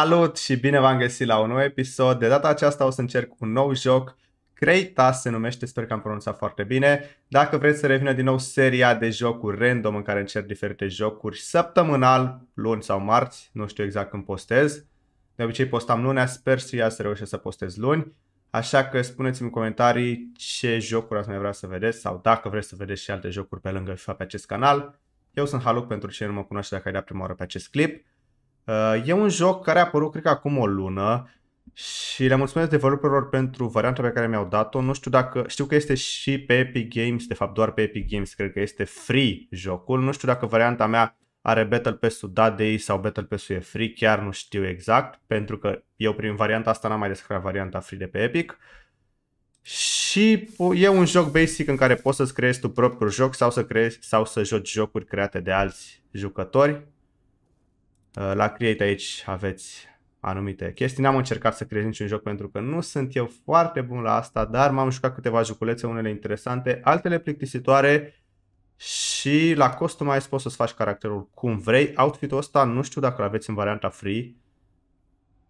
Salut și bine v-am găsit la un nou episod. De data aceasta o să încerc un nou joc. Creita se numește, sper că am pronunțat foarte bine. Dacă vreți să revină din nou seria de jocuri random în care încerc diferite jocuri săptămânal, luni sau marți, nu știu exact când postez. De obicei postam lunea, sper să ea să reușesc să postez luni. Așa că spuneți-mi în comentarii ce jocuri ați mai vrea să vedeți sau dacă vreți să vedeți și alte jocuri pe lângă FIFA pe acest canal. Eu sunt Haluc pentru cei nu mă cunoaște dacă ai dat prima oară pe acest clip. Uh, e un joc care a apărut, cred că acum o lună și le mulțumesc developerilor pentru varianta pe care mi-au dat-o. Nu știu dacă... Știu că este și pe Epic Games, de fapt doar pe Epic Games, cred că este free jocul. Nu știu dacă varianta mea are Battle Pass-ul dat de sau Battle Pass-ul e free, chiar nu știu exact, pentru că eu prin varianta asta n-am mai descărcat varianta free de pe Epic. Și e un joc basic în care poți să-ți creezi tu propriul joc sau să, creezi, sau să joci jocuri create de alți jucători Uh, la Create aici aveți anumite chestii. N-am încercat să creez niciun joc pentru că nu sunt eu foarte bun la asta, dar m-am jucat câteva juculețe unele interesante, altele plictisitoare și la customize poți să-ți faci caracterul cum vrei. Outfit-ul ăsta nu știu dacă l-aveți în varianta free.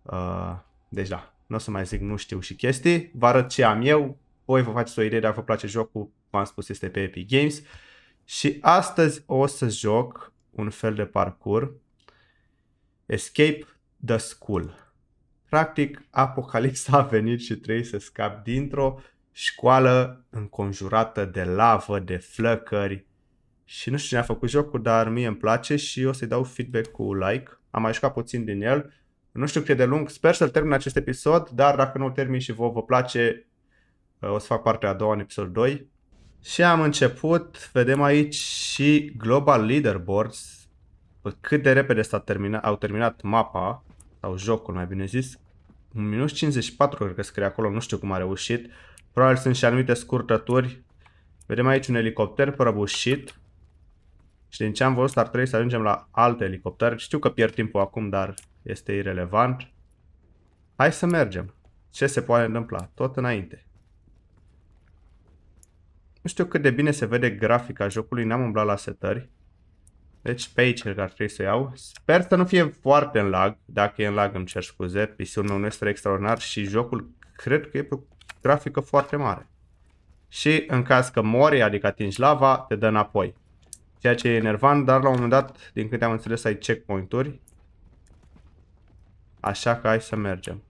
Uh, deci da, nu o să mai zic nu știu și chestii. Vă arăt ce am eu. Voi vă faceți o idee dacă vă place jocul. V-am spus, este pe Epic Games. Și astăzi o să joc un fel de parcurs Escape the School. Practic, apocalipsa a venit și trebuie să scap dintr-o școală înconjurată de lavă, de flăcări și nu știu cine a făcut jocul, dar mie îmi place și o să-i dau feedback cu like. Am mai jucat puțin din el. Nu știu cât de lung, sper să-l termin acest episod, dar dacă nu l termin și vouă vă place, uh, o să fac partea a doua în episodul 2. Și am început, vedem aici și Global Leaderboards, cât de repede s-a terminat, au terminat mapa, sau jocul mai bine zis, minus 54 cred că scrie acolo, nu știu cum a reușit. Probabil sunt și anumite scurtături. Vedem aici un elicopter prăbușit. Și din ce am văzut ar trebui să ajungem la alte elicopter. Știu că pierd timpul acum, dar este irrelevant. Hai să mergem. Ce se poate întâmpla? Tot înainte. Nu știu cât de bine se vede grafica jocului, n-am umblat la setări. Deci pe aici ar trebui să iau. Sper să nu fie foarte în lag. Dacă e în lag îmi cer scuze. PC-ul meu nu este extraordinar și jocul cred că e pe grafică foarte mare. Și în caz că mori, adică atingi lava, te dă înapoi. Ceea ce e enervant, dar la un moment dat, din câte am înțeles, ai checkpoint-uri. Așa că hai să mergem.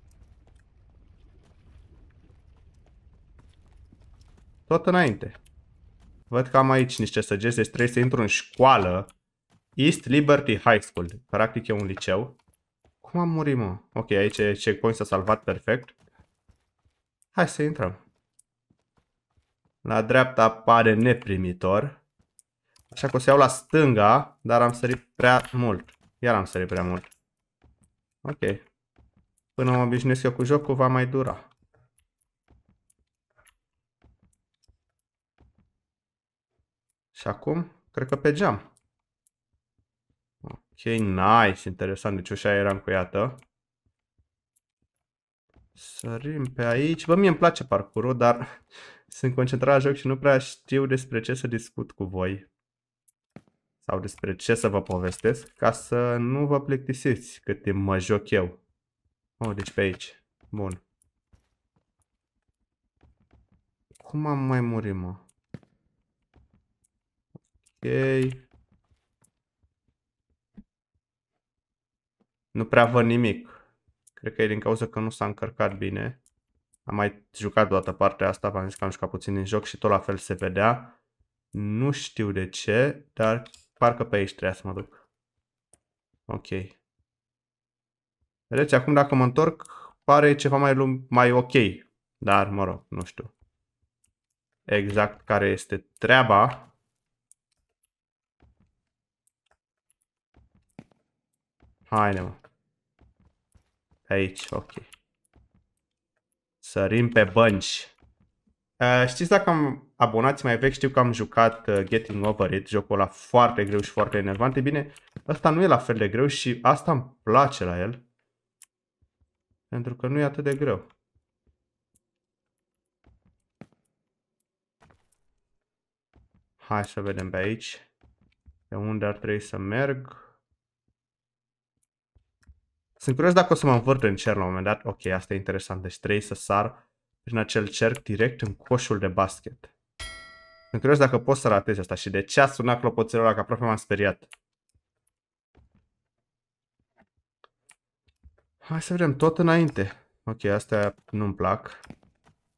Tot înainte. Văd că am aici niște săgeți, deci trebuie să intru în școală East Liberty High School. Practic e un liceu. Cum am murit, mă? Ok, aici e checkpoint s-a salvat perfect. Hai să intrăm. La dreapta apare neprimitor. Așa că o să iau la stânga, dar am sărit prea mult. Iar am sărit prea mult. Ok. Până mă obișnuiesc eu cu jocul, va mai dura. Și acum, cred că pe geam. Ok, nice, interesant. Deci așa era încuiată. Da? Sărim pe aici. Bă, mie îmi place parcurul, dar sunt concentrat la joc și nu prea știu despre ce să discut cu voi. Sau despre ce să vă povestesc, ca să nu vă plictisiți cât timp mă joc eu. Oh, deci pe aici. Bun. Cum am mai murit, mă? Ok. Nu prea văd nimic. Cred că e din cauza că nu s-a încărcat bine. Am mai jucat toată partea asta, v-am zis că am jucat puțin din joc și tot la fel se vedea. Nu știu de ce, dar parcă pe aici trebuia să mă duc. Ok. Vedeți, acum dacă mă întorc, pare ceva mai, mai ok. Dar, mă rog, nu știu exact care este treaba. Haide, mă. Aici, ok. Sărim pe bănci. Uh, știți dacă am abonați mai vechi, știu că am jucat uh, Getting Over It, jocul ăla foarte greu și foarte enervant. E bine, ăsta nu e la fel de greu și asta îmi place la el. Pentru că nu e atât de greu. Hai să vedem pe aici. Pe unde ar trebui să merg. Sunt curios dacă o să mă învârt în cer la un moment dat. Ok, asta e interesant. Deci trebuie să sar prin acel cerc direct în coșul de basket. Sunt curios dacă pot să ratez asta și de ce a sunat clopoțelul ăla, că aproape m-am speriat. Hai să vedem, tot înainte. Ok, astea nu-mi plac.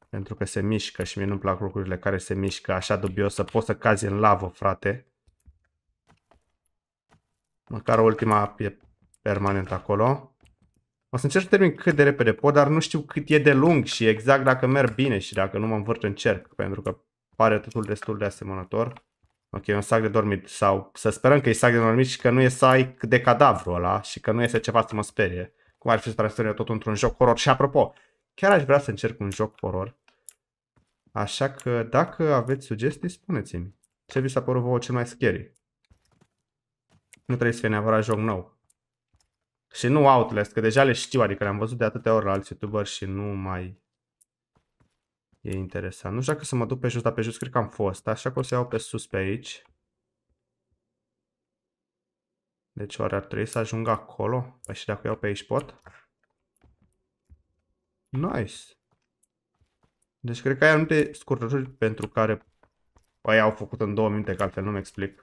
Pentru că se mișcă și mie nu-mi plac lucrurile care se mișcă așa dubios să poți să cazi în lavă, frate. Măcar ultima e permanent acolo. O să încerc să termin cât de repede pot, dar nu știu cât e de lung și exact dacă merg bine și dacă nu mă învârt în cerc, pentru că pare totul destul de asemănător. Ok, un sac de dormit sau să sperăm că e sac de dormit și că nu e sai de cadavru ăla și că nu este ceva să mă sperie. Cum ar fi să transforme tot într-un joc horror. Și apropo, chiar aș vrea să încerc un joc horror. Așa că dacă aveți sugestii, spuneți-mi. Ce vi s-a părut vouă cel mai scary? Nu trebuie să fie neapărat joc nou. Și nu Outlast, că deja le știu, adică le-am văzut de atâtea ori la alți youtuber și nu mai e interesant. Nu știu dacă să mă duc pe jos, dar pe jos cred că am fost, așa că o să iau pe sus pe aici. Deci oare ar trebui să ajung acolo? Păi și dacă iau pe aici pot? Nice! Deci cred că ai anumite scurtături pentru care păi au făcut în două minute, că altfel nu-mi explic.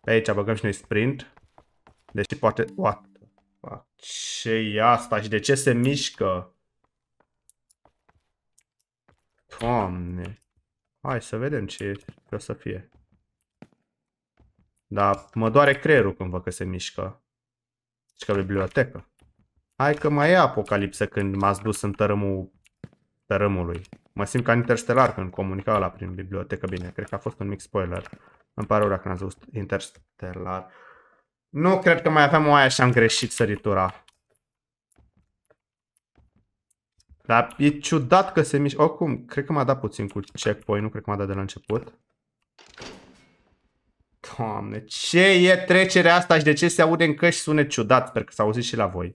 Pe aici băgăm și noi sprint. Deci poate... What? ce e asta și de ce se mișcă? Doamne. Hai să vedem ce o să fie. Dar mă doare creierul când văd că se mișcă. Și deci că bibliotecă. Hai că mai e apocalipsă când m-ați dus în tărâmul tărâmului. Mă simt ca interstellar când comunica la prin bibliotecă. Bine, cred că a fost un mic spoiler. Îmi pare rău dacă n-ați văzut interstellar. Nu cred că mai aveam o aia și am greșit săritura. Dar e ciudat că se mișcă. Oricum, cred că m-a dat puțin cu checkpoint, nu cred că m-a dat de la început. Doamne, ce e trecerea asta și de ce se aude în căști sune ciudat? Sper că s-a auzit și la voi.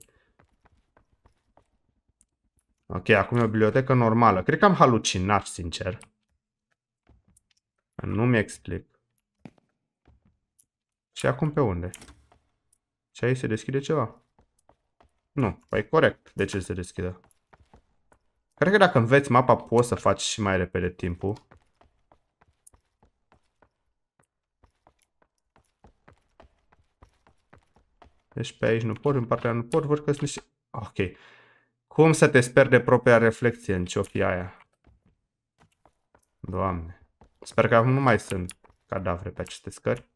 Ok, acum e o bibliotecă normală. Cred că am halucinat, sincer. Nu mi explic. Și acum pe unde? Și aici se deschide ceva. Nu, păi corect. De ce se deschide? Cred că dacă înveți mapa poți să faci și mai repede timpul. Deci pe aici nu pot, în partea nu pot, văd că sunt niște... Ok. Cum să te sper de propria reflexie în ciofia aia? Doamne. Sper că acum nu mai sunt cadavre pe aceste scări.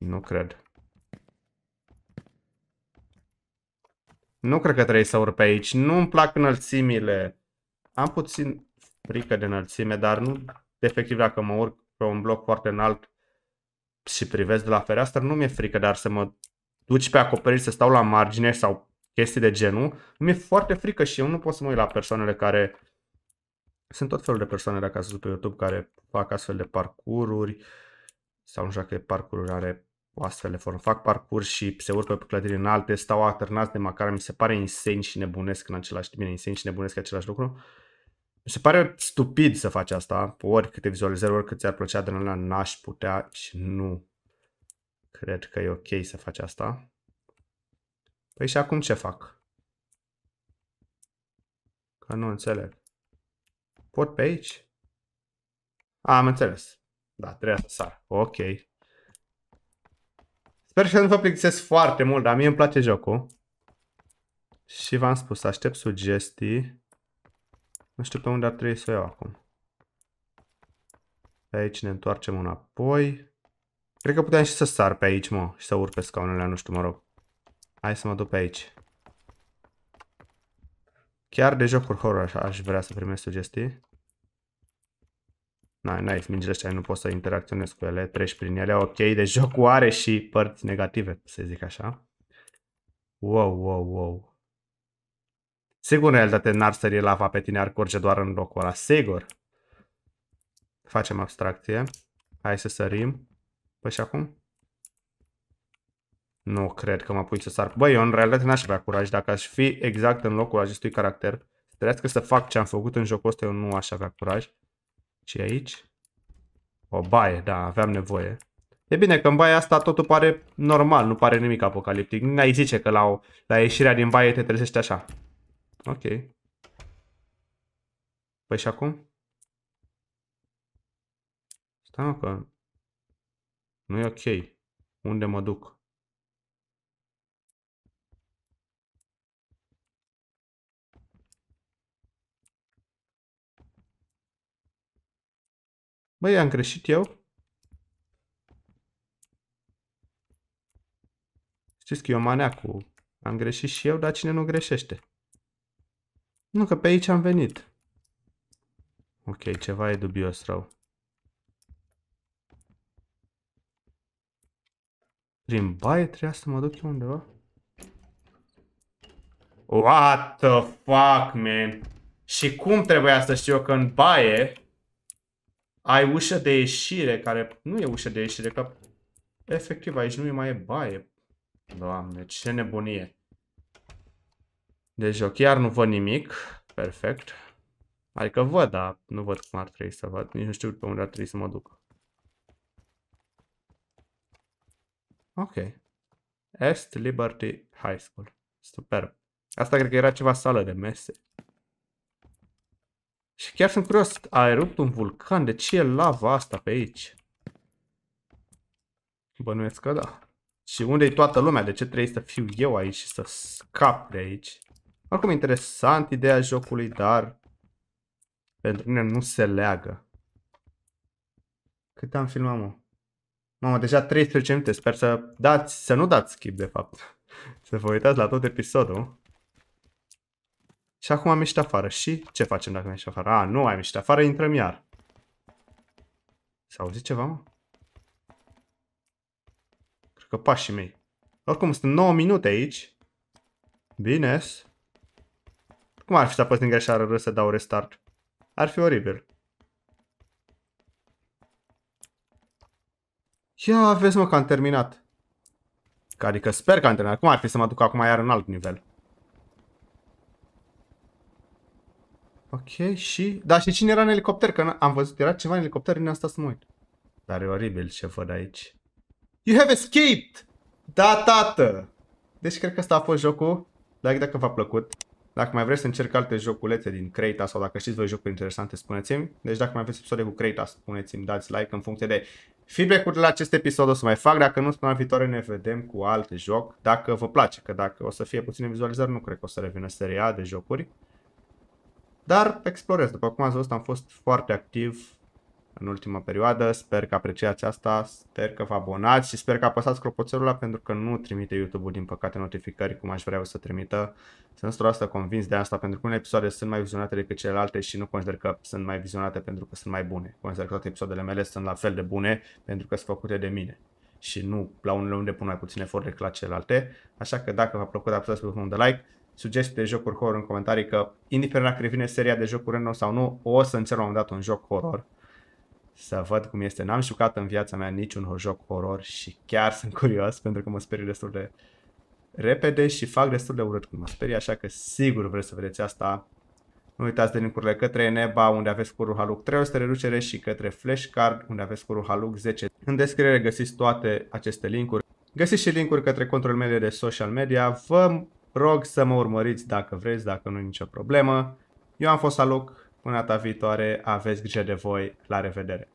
Nu cred. Nu cred că trebuie să urc pe aici. Nu-mi plac înălțimile. Am puțin frică de înălțime, dar nu efectiv dacă mă urc pe un bloc foarte înalt și privesc de la fereastră, nu mi-e frică, dar să mă duci pe acoperiș, să stau la margine sau chestii de genul, mi-e foarte frică și eu nu pot să mă uit la persoanele care sunt tot felul de persoane dacă ați văzut pe YouTube care fac astfel de parcururi sau nu știu dacă e parcururi, are o astfel de formă. Fac parcurs și se urcă pe clădiri înalte, stau alternați de macară, mi se pare insane și nebunesc în același timp, bine, insane și nebunesc același lucru. Mi se pare stupid să faci asta, câte vizualizări, oricât ți-ar plăcea de la n-aș putea și nu cred că e ok să faci asta. Păi și acum ce fac? Că nu înțeleg. Pot pe aici? A, am înțeles. Da, trebuie să sar. Ok. Sper că nu vă plictisesc foarte mult, dar mie îmi place jocul. Și v-am spus, aștept sugestii. Nu știu pe unde ar trebui să o iau acum. Pe aici ne întoarcem înapoi. Cred că puteam și să sar pe aici, mă. Și să urc pe scaunele, nu știu, mă rog. Hai să mă duc pe aici. Chiar de jocuri horror aș vrea să primesc sugestii n-ai mingile astea, nu poți să interacționezi cu ele, treci prin ele, ok, deci jocul are și părți negative, să zic așa. Wow, wow, wow. Sigur, în realitate, n-ar sări lava pe tine, ar curge doar în locul ăla, sigur. Facem abstracție. Hai să sărim. Păi și acum? Nu cred că mă pui să sar. Băi, eu în realitate n-aș avea curaj. Dacă aș fi exact în locul acestui caracter, trebuie să fac ce am făcut în jocul ăsta, eu nu aș avea curaj. Și aici. O baie, da, aveam nevoie. E bine că în baia asta totul pare normal, nu pare nimic apocaliptic. N-ai zice că la, o, la ieșirea din baie te trezești așa. Ok. Păi și acum? Stai mă că... Nu e ok. Unde mă duc? Băi, am greșit eu? Știți că eu cu. Am greșit și eu, dar cine nu greșește? Nu, că pe aici am venit. Ok, ceva e dubios rău. Prin baie trebuia să mă duc eu undeva? What the fuck, man? Și cum trebuia să știu că în baie ai ușă de ieșire, care nu e ușă de ieșire, că efectiv aici nu e mai e baie. Doamne, ce nebunie. De deci joc, chiar nu văd nimic. Perfect. Adică văd, dar nu văd cum ar trebui să văd. Nici nu știu pe unde ar trebui să mă duc. Ok. Est Liberty High School. Superb. Asta cred că era ceva sală de mese. Și chiar sunt curios, a erupt un vulcan, de ce e lava asta pe aici? Bănuiesc că da. Și unde e toată lumea? De ce trebuie să fiu eu aici și să scap de aici? Oricum interesant ideea jocului, dar pentru mine nu se leagă. Cât am filmat, mă? Mamă, deja 13 minute. Sper să dați, să nu dați skip, de fapt. Să vă uitați la tot episodul. Și acum am ieșit afară. Și ce facem dacă am ieșit afară? A, nu am ieșit afară, intrăm iar. S-a auzit ceva, mă? Cred că pașii mei. Oricum, sunt 9 minute aici. Bine. -s. Cum ar fi să apăs din greșeală râs să dau restart? Ar fi oribil. Ia, vezi mă că am terminat. Adică sper că am terminat. Cum ar fi să mă duc acum iar în alt nivel? Ok, și... Da, și cine era în elicopter? Că am văzut, era ceva în elicopter, în asta să mă uit. Dar e oribil ce văd aici. You have escaped! Da, tată! Deci cred că asta a fost jocul. Like dacă v-a plăcut. Dacă mai vreți să încerc alte joculete din Creta sau dacă știți voi jocuri interesante, spuneți-mi. Deci dacă mai aveți episoade cu Creta, spuneți-mi, dați like în funcție de feedback-urile la acest episod o să mai fac. Dacă nu, până viitoare ne vedem cu alt joc. Dacă vă place, că dacă o să fie puține vizualizări, nu cred că o să revină seria de jocuri. Dar explorez, după cum ați văzut, am fost foarte activ în ultima perioadă. Sper că apreciați asta, sper că vă abonați și sper că apăsați clopoțelul pentru că nu trimite YouTube-ul, din păcate, notificări cum aș vrea eu să trimită. Sunt 100% convins de asta pentru că unele episoade sunt mai vizionate decât celelalte și nu consider că sunt mai vizionate pentru că sunt mai bune. Consider că toate episoadele mele sunt la fel de bune pentru că sunt făcute de mine și nu la unele unde pun mai puțin efort decât la celelalte. Așa că dacă v-a plăcut, apăsați pe un de like sugestii de jocuri horror în comentarii că indiferent dacă revine seria de jocuri în sau nu, o să încerc la un moment dat un joc horror să văd cum este. N-am jucat în viața mea niciun joc horror și chiar sunt curios pentru că mă sperie destul de repede și fac destul de urât cum mă sperie, așa că sigur vreți să vedeți asta. Nu uitați de linkurile către Neba unde aveți curul Haluk 300 reducere și către Flashcard, unde aveți curul Haluk 10. În descriere găsiți toate aceste linkuri. Găsiți și linkuri către controlul mele de social media. Vă Rog să mă urmăriți dacă vreți, dacă nu nicio problemă. Eu am fost Aluc, până data viitoare, aveți grijă de voi, la revedere!